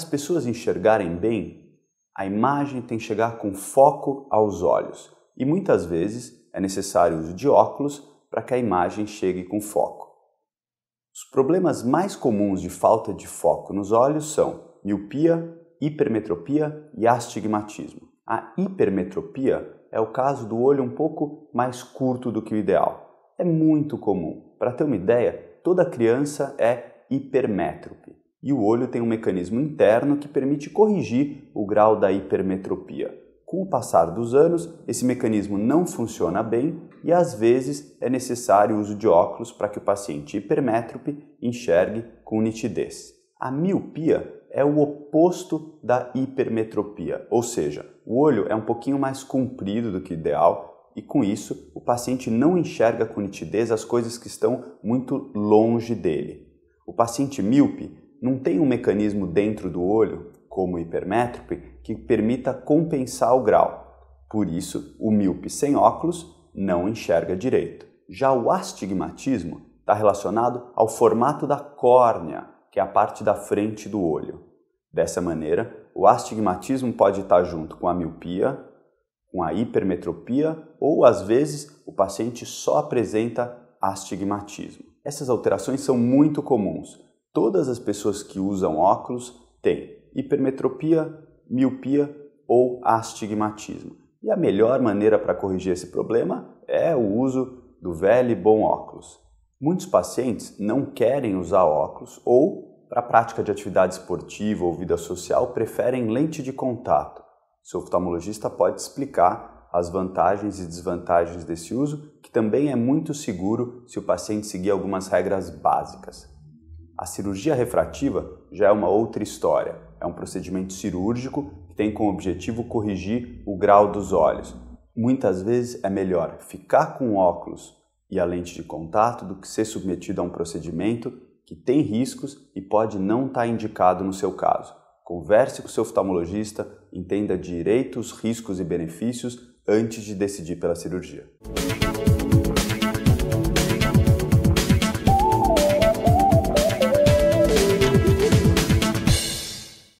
as pessoas enxergarem bem, a imagem tem que chegar com foco aos olhos e muitas vezes é necessário o uso de óculos para que a imagem chegue com foco. Os problemas mais comuns de falta de foco nos olhos são miopia, hipermetropia e astigmatismo. A hipermetropia é o caso do olho um pouco mais curto do que o ideal. É muito comum. Para ter uma ideia, toda criança é hipermétrope. E o olho tem um mecanismo interno que permite corrigir o grau da hipermetropia. Com o passar dos anos, esse mecanismo não funciona bem e às vezes é necessário o uso de óculos para que o paciente hipermétrope enxergue com nitidez. A miopia é o oposto da hipermetropia, ou seja, o olho é um pouquinho mais comprido do que o ideal e com isso o paciente não enxerga com nitidez as coisas que estão muito longe dele. O paciente míope não tem um mecanismo dentro do olho, como o hipermétrope, que permita compensar o grau. Por isso, o míope sem óculos não enxerga direito. Já o astigmatismo está relacionado ao formato da córnea, que é a parte da frente do olho. Dessa maneira, o astigmatismo pode estar tá junto com a miopia, com a hipermetropia ou, às vezes, o paciente só apresenta astigmatismo. Essas alterações são muito comuns, Todas as pessoas que usam óculos têm hipermetropia, miopia ou astigmatismo. E a melhor maneira para corrigir esse problema é o uso do velho e bom óculos. Muitos pacientes não querem usar óculos ou, para a prática de atividade esportiva ou vida social, preferem lente de contato. Seu oftalmologista pode explicar as vantagens e desvantagens desse uso, que também é muito seguro se o paciente seguir algumas regras básicas. A cirurgia refrativa já é uma outra história. É um procedimento cirúrgico que tem como objetivo corrigir o grau dos olhos. Muitas vezes é melhor ficar com óculos e a lente de contato do que ser submetido a um procedimento que tem riscos e pode não estar tá indicado no seu caso. Converse com seu oftalmologista, entenda direitos, riscos e benefícios antes de decidir pela cirurgia.